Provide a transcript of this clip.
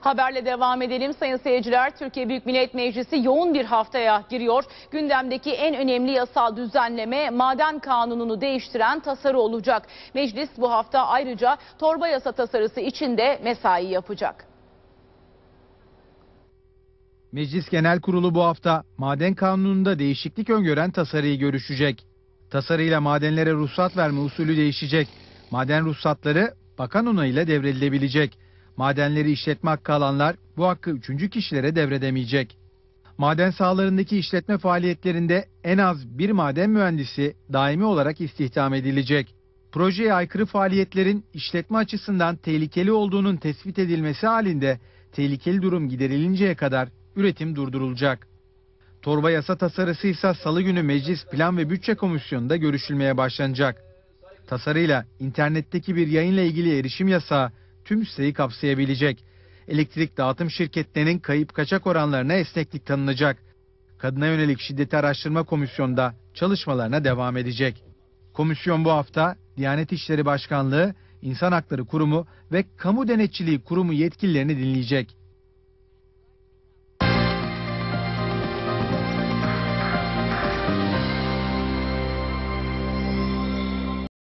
Haberle devam edelim sayın seyirciler. Türkiye Büyük Millet Meclisi yoğun bir haftaya giriyor. Gündemdeki en önemli yasal düzenleme maden kanununu değiştiren tasarı olacak. Meclis bu hafta ayrıca torba yasa tasarısı içinde mesai yapacak. Meclis Genel Kurulu bu hafta maden kanununda değişiklik öngören tasarıyı görüşecek. Tasarıyla madenlere ruhsat verme usulü değişecek. Maden ruhsatları bakan onayıyla devredilebilecek. Madenleri işletme hakkı alanlar bu hakkı üçüncü kişilere devredemeyecek. Maden sahalarındaki işletme faaliyetlerinde en az bir maden mühendisi daimi olarak istihdam edilecek. Projeye aykırı faaliyetlerin işletme açısından tehlikeli olduğunun tespit edilmesi halinde tehlikeli durum giderilinceye kadar üretim durdurulacak. Torba yasa tasarısı ise salı günü Meclis Plan ve Bütçe Komisyonu'nda görüşülmeye başlanacak. Tasarıyla internetteki bir yayınla ilgili erişim yasağı tüm siteyi kapsayabilecek. Elektrik dağıtım şirketlerinin kayıp kaçak oranlarına esneklik tanınacak. Kadına yönelik şiddeti araştırma komisyonunda çalışmalarına devam edecek. Komisyon bu hafta Diyanet İşleri Başkanlığı, İnsan Hakları Kurumu ve Kamu Denetçiliği Kurumu yetkililerini dinleyecek.